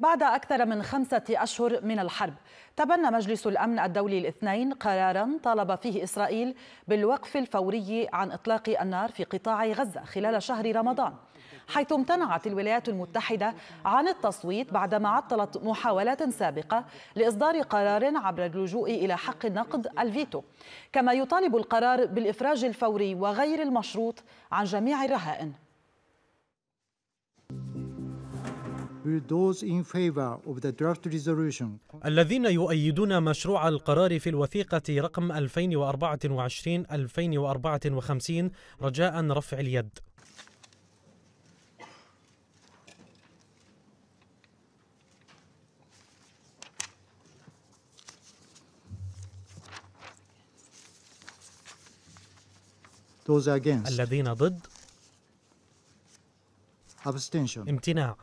بعد أكثر من خمسة أشهر من الحرب تبنى مجلس الأمن الدولي الاثنين قرارا طالب فيه إسرائيل بالوقف الفوري عن إطلاق النار في قطاع غزة خلال شهر رمضان حيث امتنعت الولايات المتحدة عن التصويت بعدما عطلت محاولات سابقة لإصدار قرار عبر اللجوء إلى حق النقد الفيتو كما يطالب القرار بالإفراج الفوري وغير المشروط عن جميع الرهائن الذين يؤيدون مشروع القرار في الوثيقة رقم 2024-2054 رجاء رفع اليد الذين ضد امتناع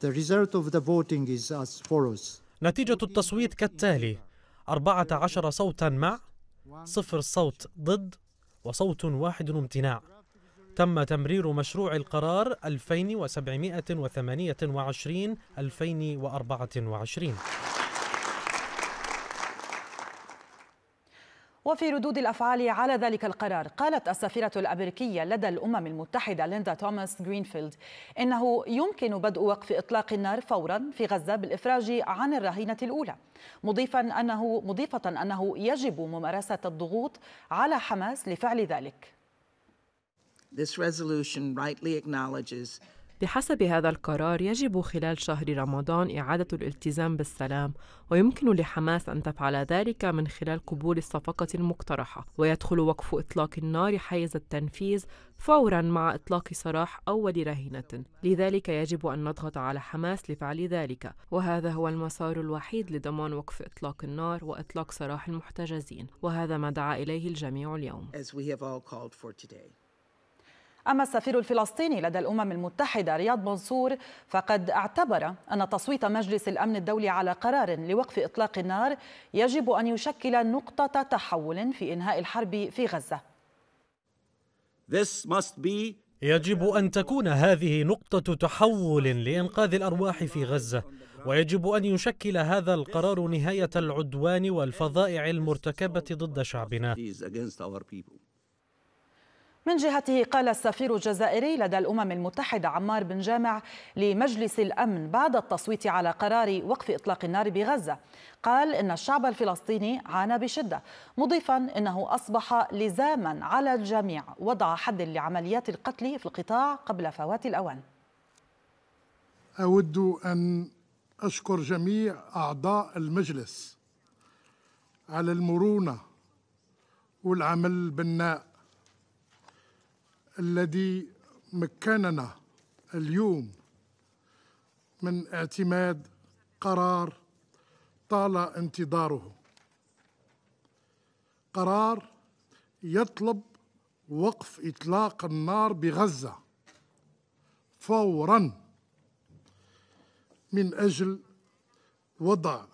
The result of the voting is as follows. نتيجة التصويت كالتالي 14 صوتا مع صفر صوت ضد وصوت واحد امتناع تم تمرير مشروع القرار 2728 2024 وفي ردود الأفعال على ذلك القرار قالت السفيرة الأمريكية لدى الأمم المتحدة ليندا توماس جرينفيلد إنه يمكن بدء وقف إطلاق النار فورا في غزة بالإفراج عن الرهينة الأولى مضيفا أنه مضيفة أنه يجب ممارسة الضغوط على حماس لفعل ذلك This resolution rightly acknowledges بحسب هذا القرار يجب خلال شهر رمضان إعادة الالتزام بالسلام ويمكن لحماس أن تفعل ذلك من خلال قبول الصفقة المقترحة ويدخل وقف إطلاق النار حيز التنفيذ فورا مع إطلاق سراح أول رهينة لذلك يجب أن نضغط على حماس لفعل ذلك وهذا هو المسار الوحيد لضمان وقف إطلاق النار وإطلاق سراح المحتجزين وهذا ما دعا إليه الجميع اليوم أما السفير الفلسطيني لدى الأمم المتحدة رياض منصور فقد اعتبر أن تصويت مجلس الأمن الدولي على قرار لوقف إطلاق النار يجب أن يشكل نقطة تحول في إنهاء الحرب في غزة This must be يجب أن تكون هذه نقطة تحول لإنقاذ الأرواح في غزة ويجب أن يشكل هذا القرار نهاية العدوان والفظائع المرتكبة ضد شعبنا من جهته قال السفير الجزائري لدى الأمم المتحدة عمار بن جامع لمجلس الأمن بعد التصويت على قرار وقف إطلاق النار بغزة قال إن الشعب الفلسطيني عانى بشدة مضيفا إنه أصبح لزاما على الجميع وضع حد لعمليات القتل في القطاع قبل فوات الأوان أود أن أشكر جميع أعضاء المجلس على المرونة والعمل البناء الذي مكننا اليوم من اعتماد قرار طال انتظاره قرار يطلب وقف اطلاق النار بغزه فورا من اجل وضع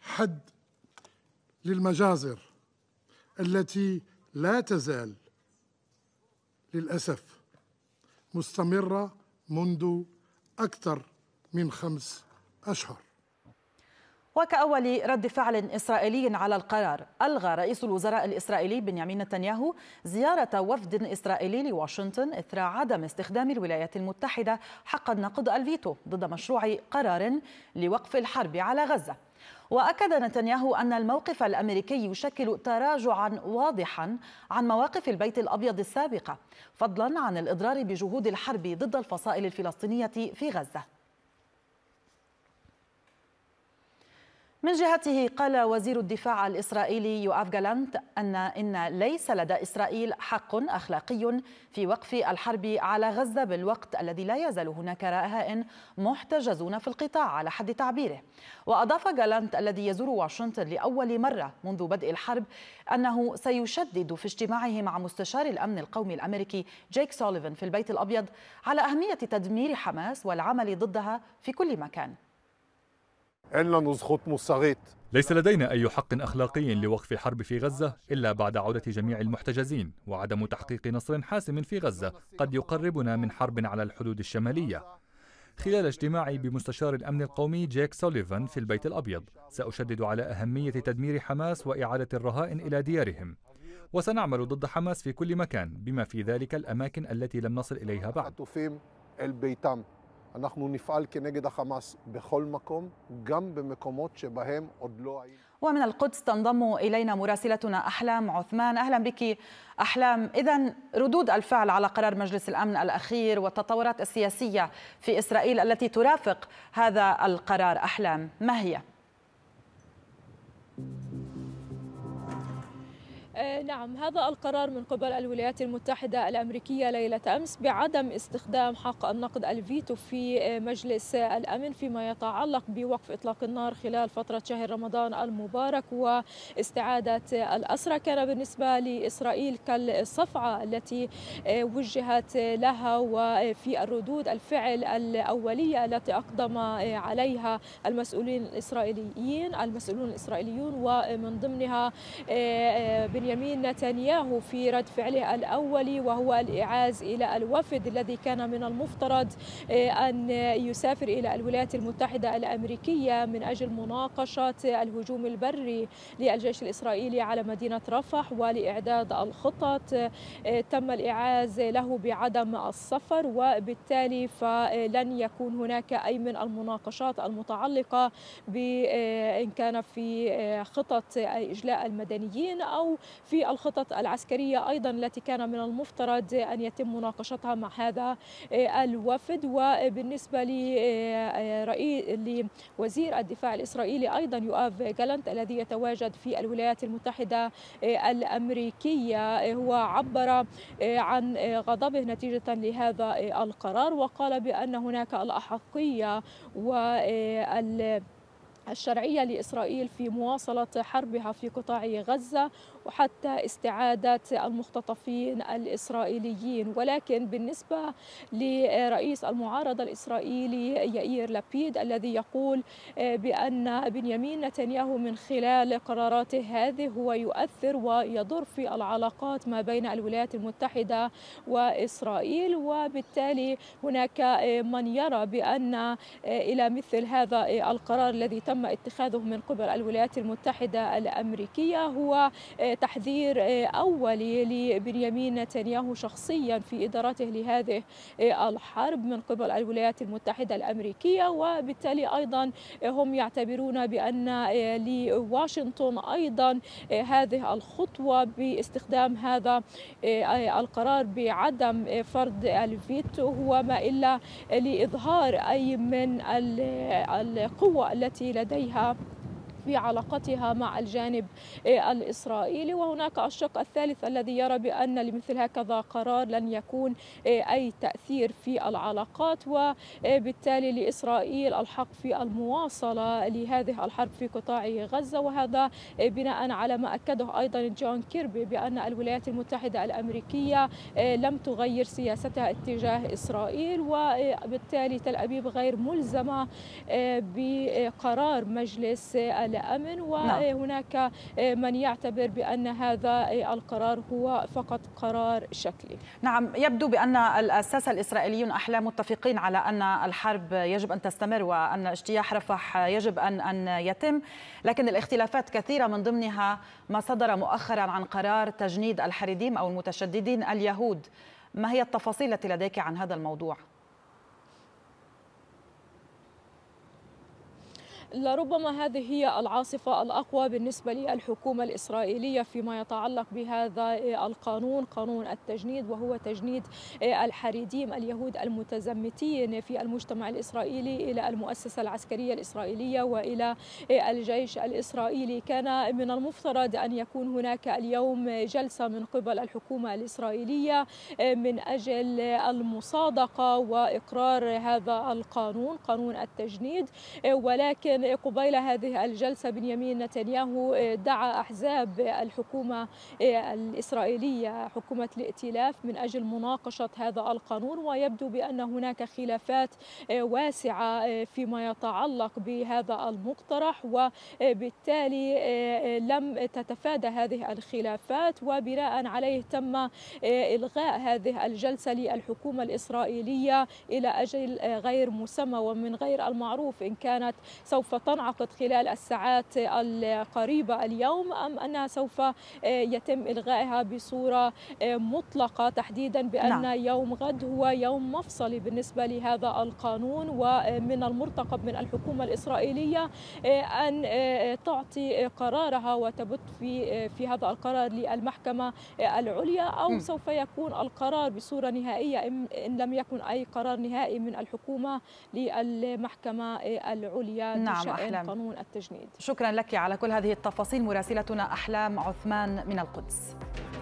حد للمجازر التي لا تزال للأسف مستمرة منذ أكثر من خمس أشهر وكأول رد فعل إسرائيلي على القرار ألغى رئيس الوزراء الإسرائيلي بنيامين نتنياهو زيارة وفد إسرائيلي لواشنطن إثر عدم استخدام الولايات المتحدة حق النقض الفيتو ضد مشروع قرار لوقف الحرب على غزة واكد نتنياهو ان الموقف الامريكي يشكل تراجعا واضحا عن مواقف البيت الابيض السابقه فضلا عن الاضرار بجهود الحرب ضد الفصائل الفلسطينيه في غزه من جهته قال وزير الدفاع الإسرائيلي يؤاف جالانت أن إن ليس لدى إسرائيل حق أخلاقي في وقف الحرب على غزة بالوقت الذي لا يزال هناك رهائن محتجزون في القطاع على حد تعبيره وأضاف جالانت الذي يزور واشنطن لأول مرة منذ بدء الحرب أنه سيشدد في اجتماعه مع مستشار الأمن القومي الأمريكي جيك سوليفان في البيت الأبيض على أهمية تدمير حماس والعمل ضدها في كل مكان ليس لدينا أي حق أخلاقي لوقف الحرب في غزة إلا بعد عودة جميع المحتجزين وعدم تحقيق نصر حاسم في غزة قد يقربنا من حرب على الحدود الشمالية خلال اجتماعي بمستشار الأمن القومي جيك سوليفان في البيت الأبيض سأشدد على أهمية تدمير حماس وإعادة الرهائن إلى ديارهم وسنعمل ضد حماس في كل مكان بما في ذلك الأماكن التي لم نصل إليها بعد אנחנו נפעל כנגד החמאס בכל מקום, גם במקומות שבהם עוד לא היינו. ومن القدس تنضم إلينا مراسلتنا أحلام عثمان أهلا بك أحلام إذا ردود الفعل على قرار مجلس الأمن الأخير والتطورات السياسية في إسرائيل التي ترافق هذا القرار أحلام ما هي؟ آه، نعم هذا القرار من قبل الولايات المتحدة الأمريكية ليلة أمس بعدم استخدام حق النقد الفيتو في آه، مجلس الأمن فيما يتعلق بوقف إطلاق النار خلال فترة شهر رمضان المبارك واستعادة الأسرى كان بالنسبة لإسرائيل كالصفعة التي آه، وجهت لها وفي الردود الفعل الأولية التي أقدم عليها المسؤولين الإسرائيليين المسؤولون الإسرائيليون ومن ضمنها بنيامين نتنياهو في رد فعله الأولي وهو الإعاز إلى الوفد الذي كان من المفترض آه، أن يسافر إلى الولايات المتحدة الأمريكية من أجل مناقشة الهجوم البري للجيش الإسرائيلي على مدينة رفح ولإعداد الخطط آه، تم الإعاز له بعدم السفر وبالتالي فلن يكون هناك أي من المناقشات المتعلقة بإن آه، كان في خطط إجلاء المدنيين أو في الخطط العسكرية أيضا التي كان من المفترض أن يتم مناقشتها مع هذا إيه، الوفد وبالنسبة لرئيس إيه، لوزير الدفاع الإسرائيلي أيضا يؤاف جالنت الذي يتواجد في الولايات المتحدة إيه، الأمريكية هو عبر عن غضبه نتيجة لهذا القرار وقال بأن هناك الأحقية وال الشرعيه لاسرائيل في مواصله حربها في قطاع غزه وحتى استعادة المختطفين الإسرائيليين ولكن بالنسبة لرئيس المعارضة الإسرائيلي يائير لابيد الذي يقول بأن بنيامين نتنياهو من خلال قراراته هذه هو يؤثر ويضر في العلاقات ما بين الولايات المتحدة وإسرائيل وبالتالي هناك من يرى بأن إلى مثل هذا القرار الذي تم اتخاذه من قبل الولايات المتحدة الأمريكية هو تحذير آه، أولي لبنيامين نتنياهو شخصيا في إدارته لهذه آه، الحرب من قبل الولايات المتحدة الأمريكية وبالتالي أيضا آه، هم يعتبرون بأن لواشنطن أيضا هذه الخطوة باستخدام هذا القرار بعدم فرض الفيتو هو ما إلا لإظهار أي من القوة التي لديها في علاقتها مع الجانب إيه، الإسرائيلي وهناك الشق الثالث الذي يرى بأن لمثل هكذا قرار لن يكون إيه، أي تأثير في العلاقات وبالتالي إيه، لإسرائيل الحق في المواصلة لهذه الحرب في قطاع غزة وهذا بناء على ما أكده أيضا جون كيربي بأن الولايات المتحدة الأمريكية لم تغير سياستها اتجاه إسرائيل وبالتالي تل أبيب غير ملزمة بقرار مجلس إلى أمن نعم. وهناك آه، من يعتبر بأن هذا آه، القرار هو فقط قرار شكلي نعم يبدو بأن الساسة الإسرائيليون أحلى متفقين على أن الحرب يجب أن تستمر وأن اجتياح رفح يجب أن أن يتم لكن الاختلافات كثيرة من ضمنها ما صدر مؤخرا عن قرار تجنيد الحريديم أو المتشددين اليهود ما هي التفاصيل التي لديك عن هذا الموضوع؟ لربما هذه هي العاصفة الأقوى بالنسبة للحكومة الإسرائيلية فيما يتعلق بهذا القانون قانون التجنيد وهو تجنيد الحريديم اليهود المتزمتين في المجتمع الإسرائيلي إلى المؤسسة العسكرية الإسرائيلية وإلى الجيش الإسرائيلي كان من المفترض أن يكون هناك اليوم جلسة من قبل الحكومة الإسرائيلية من أجل المصادقة وإقرار هذا القانون قانون التجنيد ولكن قبيل هذه الجلسة بنيامين نتنياهو آه، دعا أحزاب الحكومة آه، الإسرائيلية حكومة الائتلاف من أجل مناقشة هذا القانون ويبدو بأن هناك خلافات آه، واسعة فيما يتعلق بهذا المقترح وبالتالي لم تتفادى هذه الخلافات وبناء عليه تم إلغاء هذه الجلسة للحكومة الإسرائيلية إلى أجل غير مسمى ومن غير المعروف إن كانت سوف ستنعقد خلال الساعات القريبة اليوم أم أنها سوف آه، يتم إلغائها بصورة آه، مطلقة تحديدا بأن نعم. يوم غد هو يوم مفصلي بالنسبة لهذا القانون ومن المرتقب من الحكومة الإسرائيلية آه، أن تعطي قرارها وتبت في في هذا القرار للمحكمة العليا أو سوف يكون القرار بصورة نهائية إن لم يكن أي قرار نهائي من الحكومة للمحكمة العليا نعم. نعم أحلام. قانون التجنيد شكرا لك على كل هذه التفاصيل مراسلتنا أحلام عثمان من القدس